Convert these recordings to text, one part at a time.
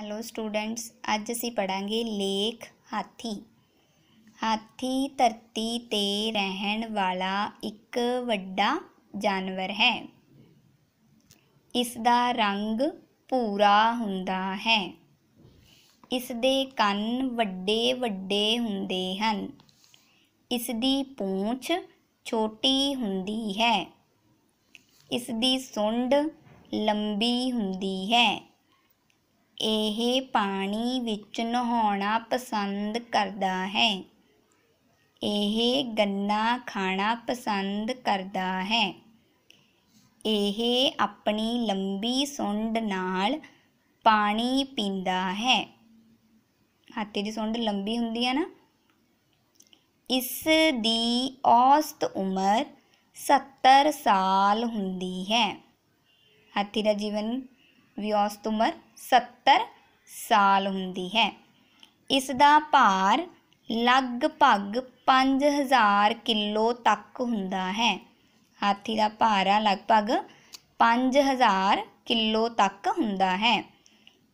hello students ਅੱਜ ਅਸੀਂ ਪੜਾਂਗੇ ਲੇਖ ਹਾਥੀ ਹਾਥੀ ਧਰਤੀ ਤੇ ਰਹਿਣ ਵਾਲਾ ਇੱਕ ਵੱਡਾ ਜਾਨਵਰ ਹੈ ਇਸ ਦਾ ਰੰਗ ਪੂਰਾ ਹੁੰਦਾ ਹੈ ਇਸ ਦੇ ਕੰਨ ਵੱਡੇ ਵੱਡੇ ਹੁੰਦੇ ਹਨ ਇਸ ਦੀ ਪੂੰਛ ਛੋਟੀ ਹੁੰਦੀ ਹੈ ਇਸ ਦੀ ਸੁੰਡ ਲੰਬੀ ਹੁੰਦੀ ਹੈ ਇਹ ਪਾਣੀ ਵਿੱਚ ਨਹਾਉਣਾ ਪਸੰਦ ਕਰਦਾ ਹੈ ਇਹ ਗੰਨਾ ਖਾਣਾ ਪਸੰਦ ਕਰਦਾ ਹੈ ਇਹ ਆਪਣੀ ਲੰਬੀ ਸੁੰਡ ਨਾਲ ਪਾਣੀ ਪੀਂਦਾ ਹੈ ਹਾਥੀ ਦੀ ਸੁੰਡ ਲੰਬੀ ਹੁੰਦੀ ਹੈ ਨਾ ਇਸ ਦੀ ਔਸਤ ਉਮਰ 70 ਸਾਲ ਹੁੰਦੀ ਹੈ ਹਾਥੀ ਦਾ ਜੀਵਨ ਵਿਅਸਤ ਉਮਰ 70 ਸਾਲ ਹੁੰਦੀ ਹੈ ਇਸ ਦਾ ਭਾਰ ਲਗਭਗ 5000 ਕਿਲੋ ਤੱਕ ਹੁੰਦਾ ਹੈ ਹਾਥੀ ਦਾ ਭਾਰ ਆ ਲਗਭਗ 5000 ਕਿਲੋ ਤੱਕ ਹੁੰਦਾ ਹੈ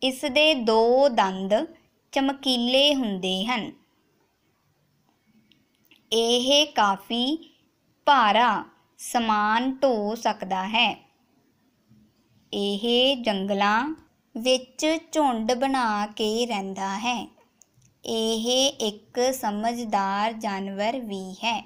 ਇਸ ਦੇ ਦੋ ਦੰਦ ਚਮਕੀਲੇ ਹੁੰਦੇ ਹਨ ਇਹ ਕਾਫੀ ਭਾਰਾ ਸਮਾਨ ਢੋ ਸਕਦਾ ਹੈ ਇਹ ਜੰਗਲਾਂ ਵਿੱਚ ਝੁੰਡ ਬਣਾ ਕੇ ਰਹਿੰਦਾ ਹੈ ਇਹ ਇੱਕ ਸਮਝਦਾਰ ਜਾਨਵਰ ਵੀ ਹੈ